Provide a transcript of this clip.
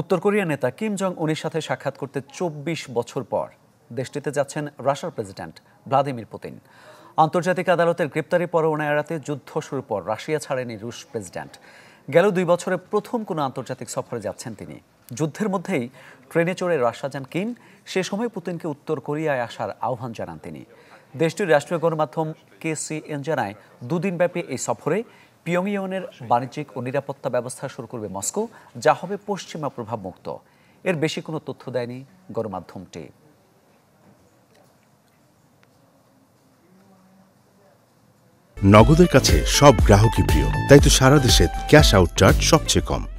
উত্তর কোরিয়া নেতা Kim Jong উনের সাথে সাক্ষাৎ করতে চব্বিশ বছর পর দেশটিতে যাচ্ছেন রাশিয়ার প্রেসিডেন্ট ভ্লাদিমির পুতিন আন্তর্জাতিক আদালতের গ্রেপ্তারি পরোয়ানা এড়াতে যুদ্ধ শুরুর পর রাশিয়া ছাড়েনি রুশ প্রেসিডেন্ট গেল দুই বছরে প্রথম কোনো আন্তর্জাতিক সফরে যাচ্ছেন তিনি যুদ্ধের মধ্যেই ট্রেনে চড়ে রাশিয়া যান কিম সে সময় পুতিনকে উত্তর কোরিয়ায় আসার আহ্বান জানান তিনি দেশটির রাষ্ট্রীয় গণমাধ্যম কেসিএন জানায় দুদিনব্যাপী এই সফরে পিয়ংয়নের বাণিজ্যিক ও নিরাপত্তা ব্যবস্থা শুরু করবে মস্কো যা হবে পশ্চিমা প্রভাবমুক্ত এর বেশি কোনো তথ্য দেয়নি গণমাধ্যমটি নগদের কাছে সব গ্রাহকই প্রিয় তাই তো সারা দেশে ক্যাশ আউট চার্জ সবচেয়ে কম